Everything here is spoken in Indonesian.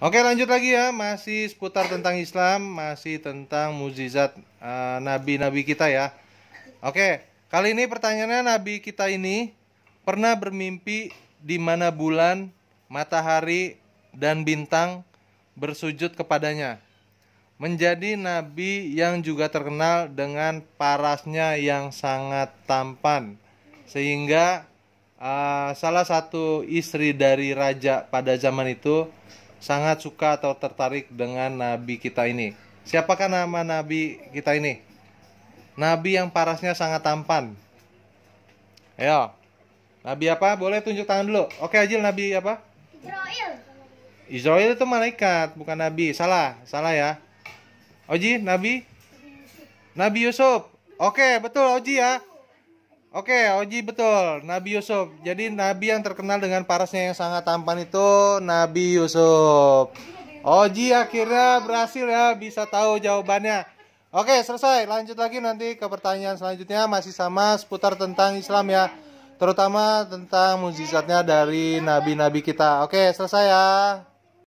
Oke lanjut lagi ya, masih seputar tentang Islam, masih tentang muzizat nabi eh, nabi-nabi kita ya. Oke, kali ini pertanyaannya nabi kita ini pernah bermimpi di mana bulan, matahari, dan bintang bersujud kepadanya. Menjadi nabi yang juga terkenal dengan parasnya yang sangat tampan. Sehingga uh, salah satu istri dari raja pada zaman itu sangat suka atau tertarik dengan nabi kita ini. Siapakah nama nabi kita ini? Nabi yang parasnya sangat tampan. Ayo. Nabi apa? Boleh tunjuk tangan dulu. Oke, Ajil, nabi apa? Israel. Israel itu malaikat, bukan nabi. Salah, salah ya. Oji, nabi? Nabi Yusuf. Oke, betul Oji ya. Oke, Oji betul. Nabi Yusuf. Jadi Nabi yang terkenal dengan parasnya yang sangat tampan itu Nabi Yusuf. Oji akhirnya berhasil ya bisa tahu jawabannya. Oke, selesai. Lanjut lagi nanti ke pertanyaan selanjutnya masih sama seputar tentang Islam ya. Terutama tentang mujizatnya dari nabi-nabi kita. Oke, selesai ya.